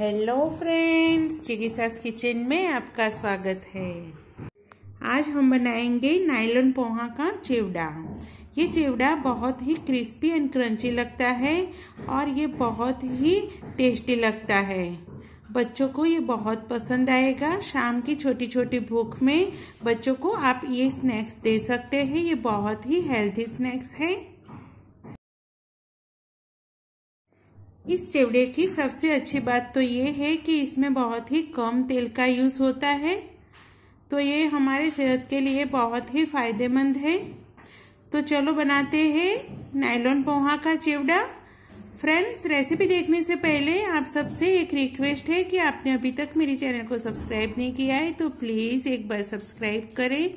hello friends चिकित्सा kitchen में आपका स्वागत है आज हम बनाएंगे नाइलन पोहा का चिवड़ा ये चिवड़ा बहुत ही क्रिस्पी एंड क्रंची लगता है और ये बहुत ही टेस्टी लगता है बच्चों को ये बहुत पसंद आएगा शाम की छोटी छोटी भूख में बच्चों को आप ये स्नैक्स दे सकते हैं ये बहुत ही हेल्थी स्नैक्स है इस चिवड़े की सबसे अच्छी बात तो ये है कि इसमें बहुत ही कम तेल का यूज़ होता है तो ये हमारे सेहत के लिए बहुत ही फायदेमंद है तो चलो बनाते हैं नायलोन पोहा का चिवड़ा फ्रेंड्स रेसिपी देखने से पहले आप सबसे एक रिक्वेस्ट है कि आपने अभी तक मेरे चैनल को सब्सक्राइब नहीं किया है तो प्लीज़ एक बार सब्सक्राइब करें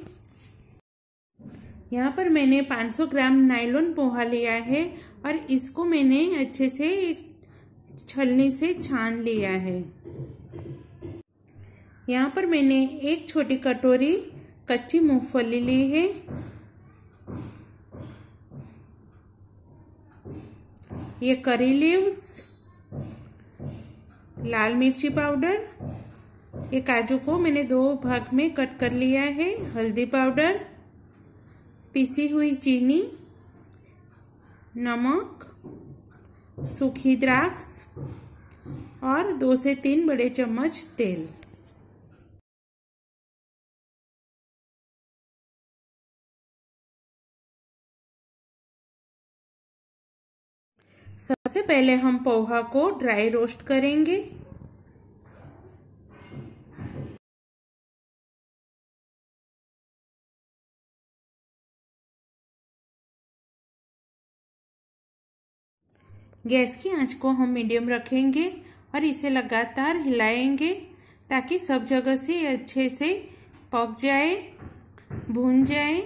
यहाँ पर मैंने 500 ग्राम नायलॉन पोहा लिया है और इसको मैंने अच्छे से एक छलनी से छान लिया है यहाँ पर मैंने एक छोटी कटोरी कच्ची मूंगफली ली है ये करी लीव्स लाल मिर्ची पाउडर ये काजू को मैंने दो भाग में कट कर लिया है हल्दी पाउडर पीसी हुई चीनी नमक सूखी द्राक्ष और दो से तीन बड़े चम्मच तेल सबसे पहले हम पोहा को ड्राई रोस्ट करेंगे गैस की आंच को हम मीडियम रखेंगे और इसे लगातार हिलाएंगे ताकि सब जगह से अच्छे से पक जाए भून जाए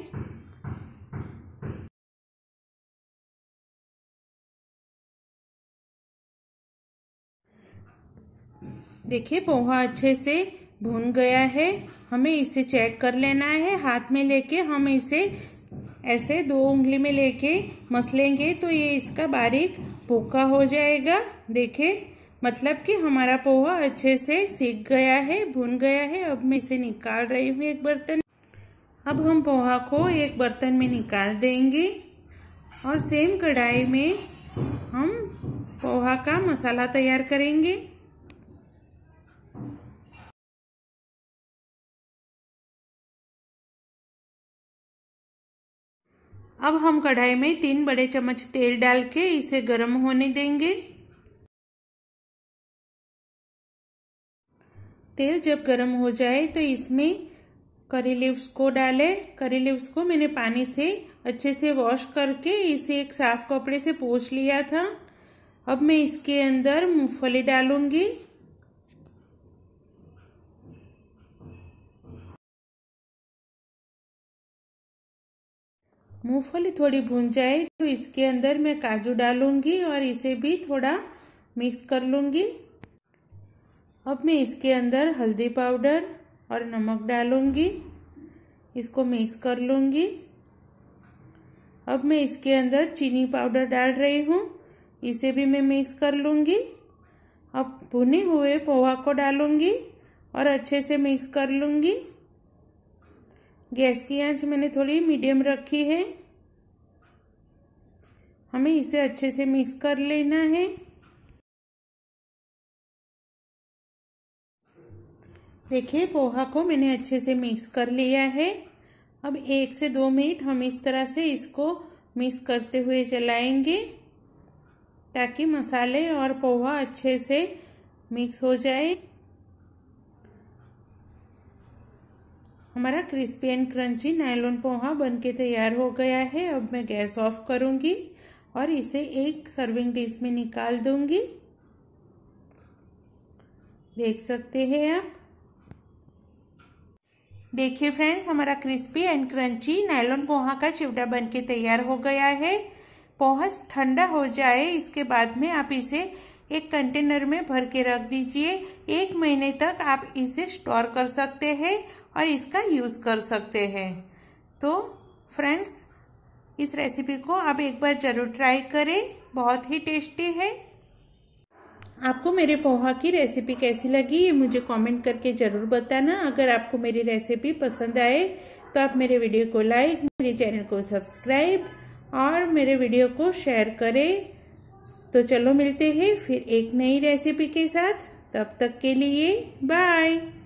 देखिए पोहा अच्छे से भून गया है हमें इसे चेक कर लेना है हाथ में लेके हम इसे ऐसे दो उंगली में लेके मसलेंगे तो ये इसका बारीक पोका हो जाएगा देखे मतलब कि हमारा पोहा अच्छे से सीख गया है भुन गया है अब मैं इसे निकाल रही हूँ एक बर्तन अब हम पोहा को एक बर्तन में निकाल देंगे और सेम कढ़ाई में हम पोहा का मसाला तैयार करेंगे अब हम कढ़ाई में तीन बड़े चम्मच तेल डाल के इसे गर्म होने देंगे तेल जब गर्म हो जाए तो इसमें करी लीव्स को डालें करी लीव्स को मैंने पानी से अच्छे से वॉश करके इसे एक साफ कपड़े से पोछ लिया था अब मैं इसके अंदर मूंगफली डालूंगी मूंगफली थोड़ी भून जाए तो इसके अंदर मैं काजू डालूंगी और इसे भी थोड़ा मिक्स कर लूंगी अब मैं इसके अंदर हल्दी पाउडर और नमक डालूंगी इसको मिक्स कर लूंगी अब मैं इसके अंदर चीनी पाउडर डाल रही हूँ इसे भी मैं मिक्स कर लूंगी अब भुने हुए पोहा को डालूंगी और अच्छे से मिक्स कर लूंगी गैस की आंच मैंने थोड़ी मीडियम रखी है हमें इसे अच्छे से मिक्स कर लेना है देखिए पोहा को मैंने अच्छे से मिक्स कर लिया है अब एक से दो मिनट हम इस तरह से इसको मिक्स करते हुए चलाएंगे ताकि मसाले और पोहा अच्छे से मिक्स हो जाए हमारा crispy and crunchy nylon poha बनके तैयार हो गया है अब मैं गैस ऑफ करूंगी और इसे एक सर्विंग डिश में निकाल दूंगी देख सकते हैं आप देखिए फ्रेंड्स हमारा crispy and crunchy nylon poha का चिवड़ा बनके तैयार हो गया है बहुत ठंडा हो जाए इसके बाद में आप इसे एक कंटेनर में भर के रख दीजिए एक महीने तक आप इसे स्टोर कर सकते हैं और इसका यूज़ कर सकते हैं तो फ्रेंड्स इस रेसिपी को आप एक बार ज़रूर ट्राई करें बहुत ही टेस्टी है आपको मेरे पोहा की रेसिपी कैसी लगी ये मुझे कमेंट करके ज़रूर बताना अगर आपको मेरी रेसिपी पसंद आए तो आप मेरे वीडियो को लाइक मेरे चैनल को सब्सक्राइब और मेरे वीडियो को शेयर करें तो चलो मिलते हैं फिर एक नई रेसिपी के साथ तब तक के लिए बाय